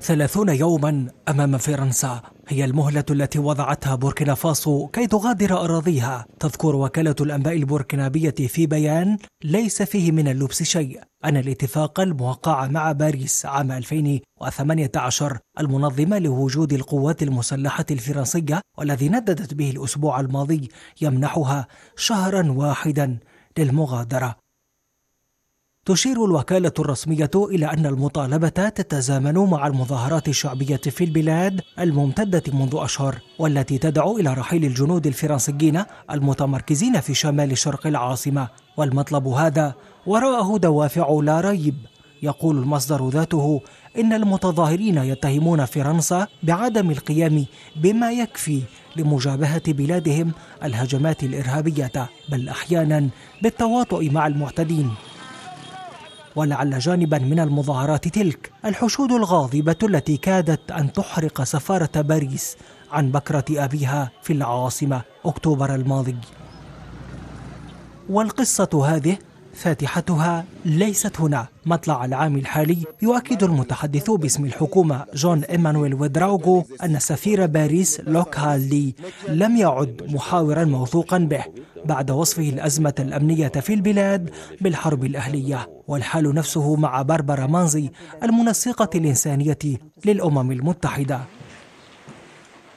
ثلاثون يوما أمام فرنسا هي المهلة التي وضعتها بوركينا فاسو كي تغادر أراضيها تذكر وكالة الأنباء البوركينابية في بيان ليس فيه من اللبس شيء أن الاتفاق الموقع مع باريس عام 2018 المنظم لوجود القوات المسلحة الفرنسية والذي نددت به الأسبوع الماضي يمنحها شهرا واحدا للمغادرة تشير الوكالة الرسمية إلى أن المطالبة تتزامن مع المظاهرات الشعبية في البلاد الممتدة منذ أشهر والتي تدعو إلى رحيل الجنود الفرنسيين المتمركزين في شمال شرق العاصمة والمطلب هذا وراءه دوافع لا ريب يقول المصدر ذاته إن المتظاهرين يتهمون فرنسا بعدم القيام بما يكفي لمجابهة بلادهم الهجمات الإرهابية بل أحيانا بالتواطؤ مع المعتدين ولعل جانبا من المظاهرات تلك الحشود الغاضبة التي كادت أن تحرق سفارة باريس عن بكرة أبيها في العاصمة أكتوبر الماضي والقصة هذه فاتحتها ليست هنا مطلع العام الحالي يؤكد المتحدث باسم الحكومة جون إيمانويل ودراوغو أن سفير باريس لوك هالي لم يعد محاورا موثوقا به بعد وصفه الأزمة الأمنية في البلاد بالحرب الأهلية والحال نفسه مع باربرا مانزي المنسقة الإنسانية للأمم المتحدة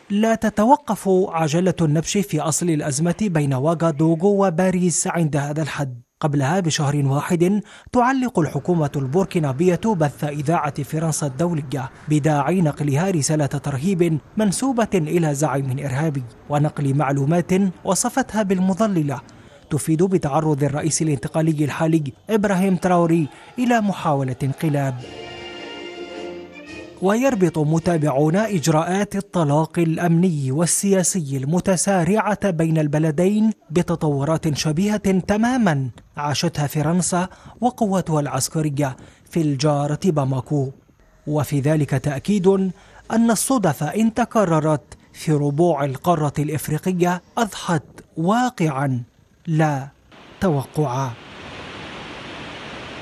لا تتوقف عجلة النبش في أصل الأزمة بين واغادوغو وباريس عند هذا الحد قبلها بشهر واحد تعلق الحكومة البوركينابية بث إذاعة فرنسا الدولية بداعي نقلها رسالة ترهيب منسوبة إلى زعيم إرهابي ونقل معلومات وصفتها بالمضللة تفيد بتعرض الرئيس الانتقالي الحالي إبراهيم تراوري إلى محاولة انقلاب ويربط متابعون اجراءات الطلاق الامني والسياسي المتسارعه بين البلدين بتطورات شبيهه تماما عاشتها فرنسا وقوتها العسكرية في الجارة باماكو وفي ذلك تأكيد أن الصدف إن تكررت في ربوع القارة الإفريقية أضحت واقعا لا توقعا